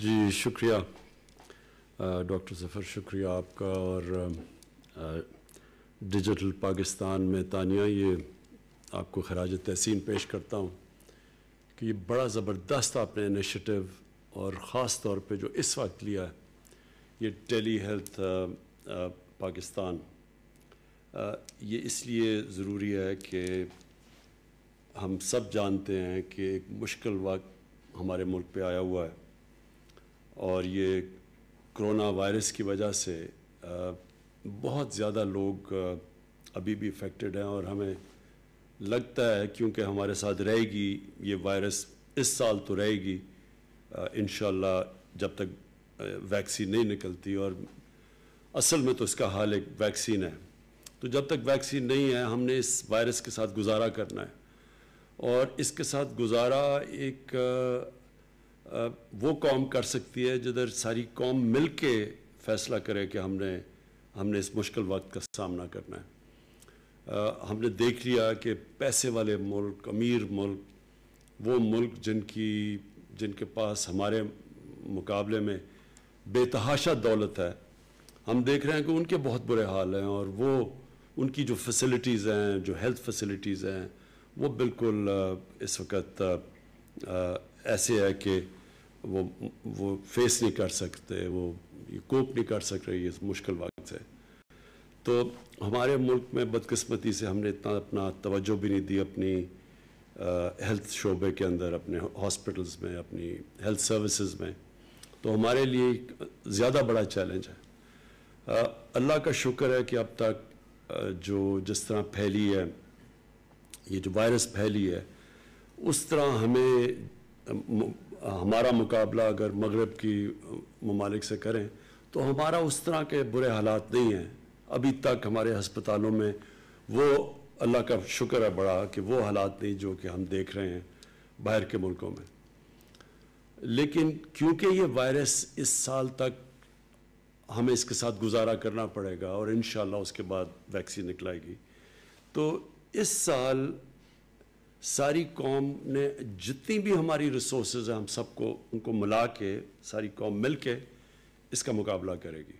जी शुक्रिया डॉक्टर जफ़र शुक्रिया आपका और डिजिटल पाकिस्तान में तानिया ये आपको खराज तहसीन पेश करता हूँ कि ये बड़ा ज़बरदस्त आपने इनिशटिव और ख़ास तौर पे जो इस वक्त लिया है ये टेली हेल्थ पाकिस्तान आ, ये इसलिए ज़रूरी है कि हम सब जानते हैं कि एक मुश्किल वक्त हमारे मुल्क पे आया हुआ है और ये कोरोना वायरस की वजह से बहुत ज़्यादा लोग अभी भी इफ़ेक्टेड हैं और हमें लगता है क्योंकि हमारे साथ रहेगी ये वायरस इस साल तो रहेगी इन जब तक वैक्सीन नहीं निकलती और असल में तो इसका हाल एक वैक्सीन है तो जब तक वैक्सीन नहीं है हमने इस वायरस के साथ गुजारा करना है और इसके साथ गुजारा एक वो कौम कर सकती है जिधर सारी कौम मिल के फैसला करे कि हमने हमने इस मुश्किल वक्त का सामना करना है आ, हमने देख लिया कि पैसे वाले मुल्क अमीर मुल्क वो मुल्क जिनकी जिनके पास हमारे मुकाबले में बेतहाशा दौलत है हम देख रहे हैं कि उनके बहुत बुरे हाल हैं और वो उनकी जो फैसिलिटीज़ हैं जो हेल्थ फैसिलिटीज़ हैं वो बिल्कुल इस वक्त ऐसे है कि वो वो फेस नहीं कर सकते वो ये कोप नहीं कर सक रहे ये मुश्किल वक्त है तो हमारे मुल्क में बदकस्मती से हमने इतना अपना तवज्जो भी नहीं दी अपनी हेल्थ शोबे के अंदर अपने हॉस्पिटल्स में अपनी हेल्थ सर्विसेज में तो हमारे लिए ज़्यादा बड़ा चैलेंज है अल्लाह का शुक्र है कि अब तक जो जिस तरह फैली है ये जो वायरस फैली है उस तरह हमें हमारा मुकाबला अगर मगरब की ममालिक से करें तो हमारा उस तरह के बुरे हालात नहीं हैं अभी तक हमारे हस्पतालों में वो अल्लाह का शुक्र है बड़ा कि वो हालात नहीं जो कि हम देख रहे हैं बाहर के मुल्कों में लेकिन क्योंकि ये वायरस इस साल तक हमें इसके साथ गुजारा करना पड़ेगा और इन उसके बाद वैक्सीन निकलाएगी तो इस साल सारी कौम ने जितनी भी हमारी रिसोर्स हैं हम सबको उनको मिला के सारी कौम मिल के इसका मुकाबला करेगी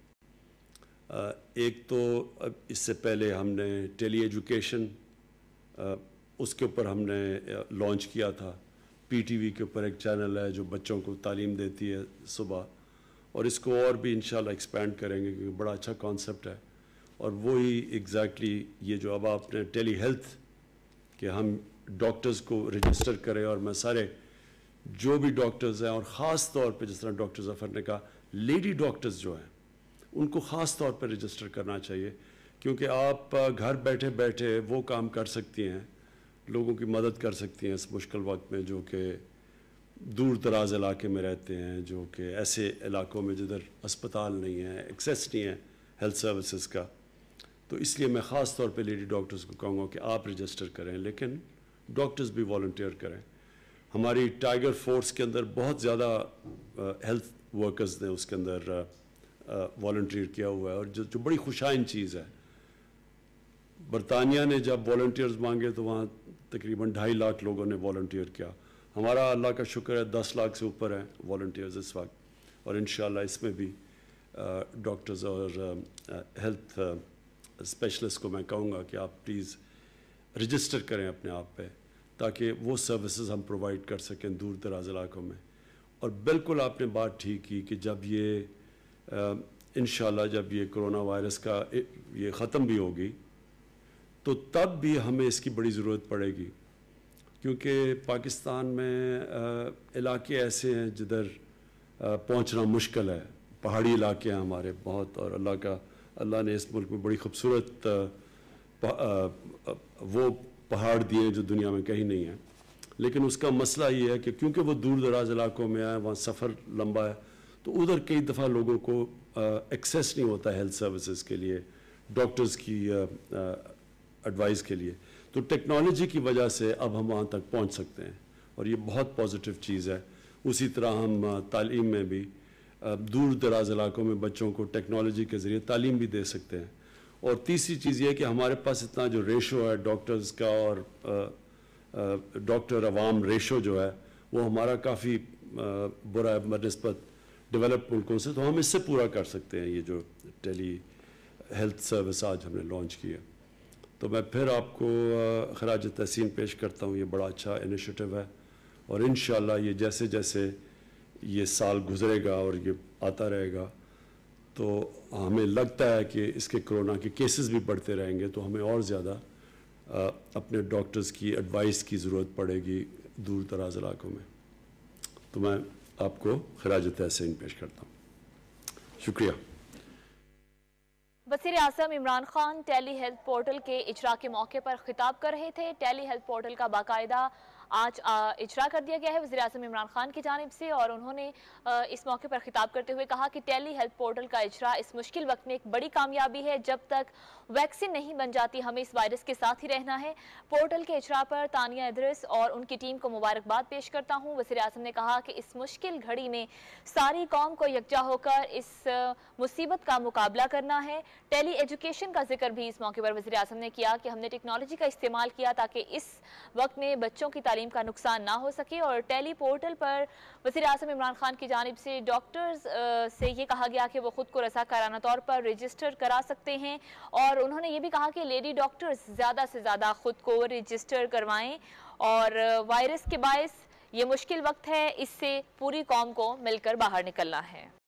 एक तो अब इससे पहले हमने टेली एजुकेशन उसके ऊपर हमने लॉन्च किया था पीटीवी के ऊपर एक चैनल है जो बच्चों को तालीम देती है सुबह और इसको और भी इन एक्सपेंड करेंगे क्योंकि बड़ा अच्छा कॉन्सेप्ट है और वही एग्जैक्टली exactly ये जो अब आपने टेली हेल्थ कि हम डॉक्टर्स को रजिस्टर करें और मैं सारे जो भी डॉक्टर्स हैं और ख़ास तौर पर जिस तरह डॉक्टर जफ़र ने कहा लेडी डॉक्टर्स जो हैं उनको ख़ास तौर पर रजिस्टर करना चाहिए क्योंकि आप घर बैठे बैठे वो काम कर सकती हैं लोगों की मदद कर सकती हैं इस मुश्किल वक्त में जो कि दूर दराज इलाके में रहते हैं जो कि ऐसे इलाकों में जिधर अस्पताल नहीं है एक्सेस नहीं है हेल्थ सर्विसेज का तो इसलिए मैं ख़ास तौर पे लेडी डॉक्टर्स को कहूँगा कि आप रजिस्टर करें लेकिन डॉक्टर्स भी वॉल्टियर करें हमारी टाइगर फोर्स के अंदर बहुत ज़्यादा हेल्थ वर्कर्स ने उसके अंदर वॉल्टियर किया हुआ है और जो जो बड़ी खुशाइन चीज़ है बरतानिया ने जब वॉल्टियर्स मांगे तो वहाँ तकरीबन ढाई लाख लोगों ने वॉल्टियर किया हमारा अल्लाह का शुक्र है दस लाख से ऊपर हैं वॉल्टियर्स इस वक्त और इन इसमें भी डॉक्टर्स और हेल्थ स्पेशलिस्ट को मैं कहूँगा कि आप प्लीज़ रजिस्टर करें अपने आप पर ताकि वो सर्विसेज हम प्रोवाइड कर सकें दूर दराज इलाकों में और बिल्कुल आपने बात ठीक की कि जब ये इन जब ये कोरोना वायरस का ये ख़त्म भी होगी तो तब भी हमें इसकी बड़ी ज़रूरत पड़ेगी क्योंकि पाकिस्तान में इलाके ऐसे हैं जिधर पहुंचना मुश्किल है पहाड़ी इलाके हैं हमारे बहुत और अल्लाह का अल्लाह ने इस मुल्क में बड़ी खूबसूरत वो पहाड़ दिए जो दुनिया में कहीं नहीं है लेकिन उसका मसला ये है कि क्योंकि वो दूर दराज इलाकों में आए वहाँ सफ़र लंबा है तो उधर कई दफ़ा लोगों को एक्सेस नहीं होता हेल्थ सर्विसेज के लिए डॉक्टर्स की एडवाइस के लिए तो टेक्नोलॉजी की वजह से अब हम वहाँ तक पहुँच सकते हैं और ये बहुत पॉजिटिव चीज़ है उसी तरह हम तालीम में भी दूर दराज इलाकों में बच्चों को टेक्नोलॉजी के ज़रिए तालीम भी दे सकते हैं और तीसरी चीज़ ये कि हमारे पास इतना जो रेशो है डॉक्टर्स का और डॉक्टर अवाम रेशो जो है वो हमारा काफ़ी बुरा है बनस्बत डेवलप मुल्कों से तो हम इससे पूरा कर सकते हैं ये जो टेली हेल्थ सर्विस आज हमने लॉन्च की है तो मैं फिर आपको खराज तहसीन पेश करता हूँ ये बड़ा अच्छा इनिशिएटिव है और इन ये जैसे जैसे ये साल गुजरेगा और ये आता रहेगा तो हमें लगता है कि इसके कोरोना के केसेस भी बढ़ते रहेंगे तो हमें और ज़्यादा अपने डॉक्टर्स की एडवाइस की ज़रूरत पड़ेगी दूर दराज इलाकों में तो मैं आपको खराज तहसीन पेश करता हूँ शुक्रिया वजीर अजम Imran Khan tele health portal के इजरा के मौके पर खिताब कर रहे थे टेली हेल्थ पोर्टल का बाकायदा आज इजरा कर दिया गया है वजी अजम इमरान खान की जानब से और उन्होंने इस मौके पर खिताब करते हुए कहा कि टेली हेल्थ पोर्टल का इजरा इस मुश्किल वक्त में एक बड़ी कामयाबी है जब तक वैक्सीन नहीं बन जाती हमें इस वायरस के साथ ही रहना है पोर्टल के इजरा पर तानिया इदरस और उनकी टीम को मुबारकबाद पेश करता हूँ वजी अजम ने कहा कि इस मुश्किल घड़ी में सारी कौम को यकजा होकर इस मुसीबत का मुकाबला करना है टेली एजुकेशन का जिक्र भी इस मौके पर वजी अजम ने किया कि हमने टेक्नोलॉजी का इस्तेमाल किया ताकि इस वक्त में बच्चों की तालीम तालीम का नुकसान ना हो सके और टेली पोर्टल पर वजी अजम इमरान खान की जानब से डॉक्टर्स से ये कहा गया कि वो खुद को रसाकाराना तौर पर रजिस्टर करा सकते हैं और उन्होंने ये भी कहा कि लेडी डॉक्टर्स ज़्यादा से ज़्यादा खुद को रजिस्टर करवाएँ और वायरस के बायस ये मुश्किल वक्त है इससे पूरी कौम को मिलकर बाहर निकलना है